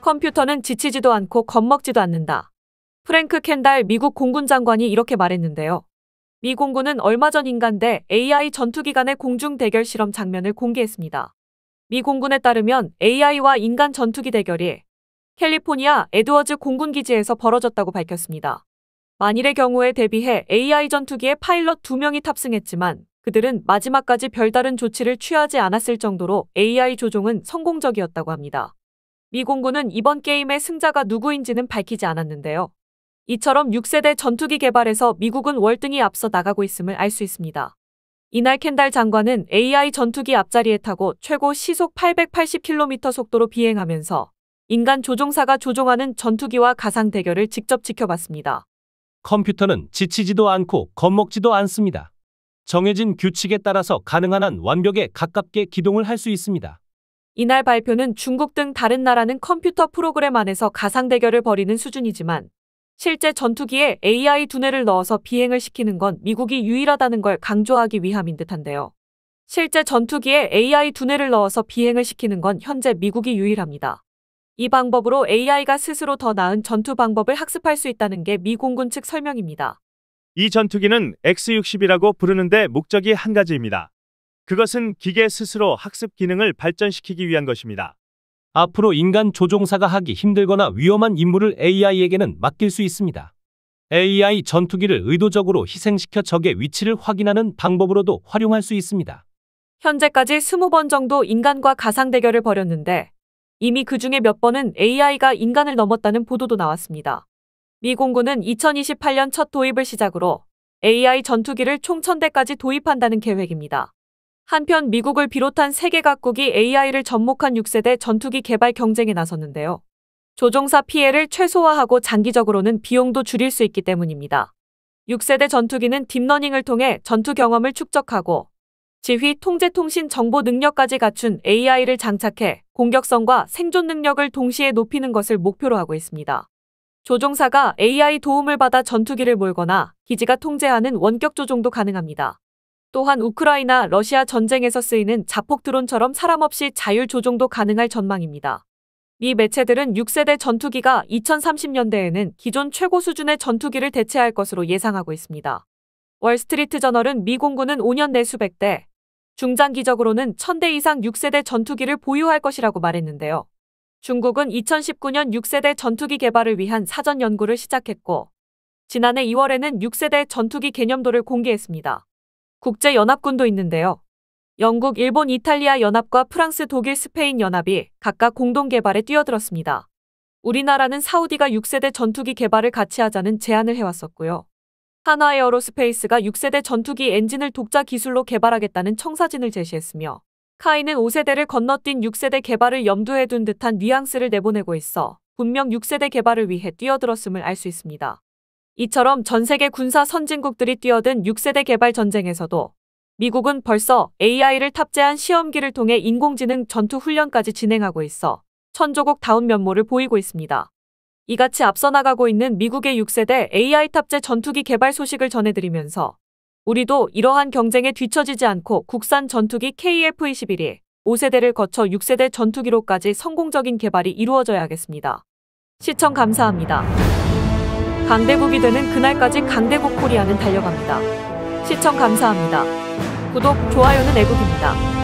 컴퓨터는 지치지도 않고 겁먹지도 않는다. 프랭크 켄달 미국 공군 장관이 이렇게 말했는데요. 미 공군은 얼마 전 인간 대 AI 전투기간의 공중 대결 실험 장면을 공개했습니다. 미 공군에 따르면 AI와 인간 전투기 대결이 캘리포니아 에드워즈 공군기지에서 벌어졌다고 밝혔습니다. 만일의 경우에 대비해 AI 전투기에 파일럿 2명이 탑승했지만 그들은 마지막까지 별다른 조치를 취하지 않았을 정도로 AI 조종은 성공적이었다고 합니다. 미 공군은 이번 게임의 승자가 누구인지는 밝히지 않았는데요. 이처럼 6세대 전투기 개발에서 미국은 월등히 앞서 나가고 있음을 알 수 있습니다. 이날 켄달 장관은 AI 전투기 앞자리에 타고 최고 시속 880km 속도로 비행하면서 인간 조종사가 조종하는 전투기와 가상 대결을 직접 지켜봤습니다. 컴퓨터는 지치지도 않고 겁먹지도 않습니다. 정해진 규칙에 따라서 가능한 한 완벽에 가깝게 기동을 할 수 있습니다. 이날 발표는 중국 등 다른 나라는 컴퓨터 프로그램 안에서 가상 대결을 벌이는 수준이지만 실제 전투기에 AI 두뇌를 넣어서 비행을 시키는 건 미국이 유일하다는 걸 강조하기 위함인 듯한데요. 실제 전투기에 AI 두뇌를 넣어서 비행을 시키는 건 현재 미국이 유일합니다. 이 방법으로 AI가 스스로 더 나은 전투 방법을 학습할 수 있다는 게 미 공군 측 설명입니다. 이 전투기는 X-60이라고 부르는데 목적이 한 가지입니다. 그것은 기계 스스로 학습 기능을 발전시키기 위한 것입니다. 앞으로 인간 조종사가 하기 힘들거나 위험한 임무를 AI에게는 맡길 수 있습니다. AI 전투기를 의도적으로 희생시켜 적의 위치를 확인하는 방법으로도 활용할 수 있습니다. 현재까지 20번 정도 인간과 가상 대결을 벌였는데 이미 그 중에 몇 번은 AI가 인간을 넘었다는 보도도 나왔습니다. 미 공군은 2028년 첫 도입을 시작으로 AI 전투기를 총 1000대까지 도입한다는 계획입니다. 한편 미국을 비롯한 세계 각국이 AI를 접목한 6세대 전투기 개발 경쟁에 나섰는데요. 조종사 피해를 최소화하고 장기적으로는 비용도 줄일 수 있기 때문입니다. 6세대 전투기는 딥러닝을 통해 전투 경험을 축적하고 지휘, 통제, 통신, 정보 능력까지 갖춘 AI를 장착해 공격성과 생존 능력을 동시에 높이는 것을 목표로 하고 있습니다. 조종사가 AI 도움을 받아 전투기를 몰거나 기지가 통제하는 원격 조종도 가능합니다. 또한 우크라이나 러시아 전쟁에서 쓰이는 자폭 드론처럼 사람 없이 자율 조종도 가능할 전망입니다. 미 매체들은 6세대 전투기가 2030년대에는 기존 최고 수준의 전투기를 대체할 것으로 예상하고 있습니다. 월스트리트 저널은 미 공군은 5년 내 수백 대, 중장기적으로는 1000대 이상 6세대 전투기를 보유할 것이라고 말했는데요. 중국은 2019년 6세대 전투기 개발을 위한 사전 연구를 시작했고, 지난해 2월에는 6세대 전투기 개념도를 공개했습니다. 국제연합군도 있는데요. 영국, 일본, 이탈리아 연합과 프랑스, 독일, 스페인 연합이 각각 공동 개발에 뛰어들었습니다. 우리나라는 사우디가 6세대 전투기 개발을 같이 하자는 제안을 해왔었고요. 하나 에어로스페이스가 6세대 전투기 엔진을 독자 기술로 개발하겠다는 청사진을 제시했으며 카이는 5세대를 건너뛴 6세대 개발을 염두에 둔 듯한 뉘앙스를 내보내고 있어 분명 6세대 개발을 위해 뛰어들었음을 알 수 있습니다. 이처럼 전 세계 군사 선진국들이 뛰어든 6세대 개발 전쟁에서도 미국은 벌써 AI를 탑재한 시험기를 통해 인공지능 전투 훈련까지 진행하고 있어 천조국 다운 면모를 보이고 있습니다. 이같이 앞서 나가고 있는 미국의 6세대 AI 탑재 전투기 개발 소식을 전해드리면서 우리도 이러한 경쟁에 뒤처지지 않고 국산 전투기 KF-21이 5세대를 거쳐 6세대 전투기로까지 성공적인 개발이 이루어져야 겠습니다 시청 감사합니다. 강대국이 되는 그날까지 강대국 코리아는 달려갑니다. 시청 감사합니다. 구독, 좋아요는 애국입니다.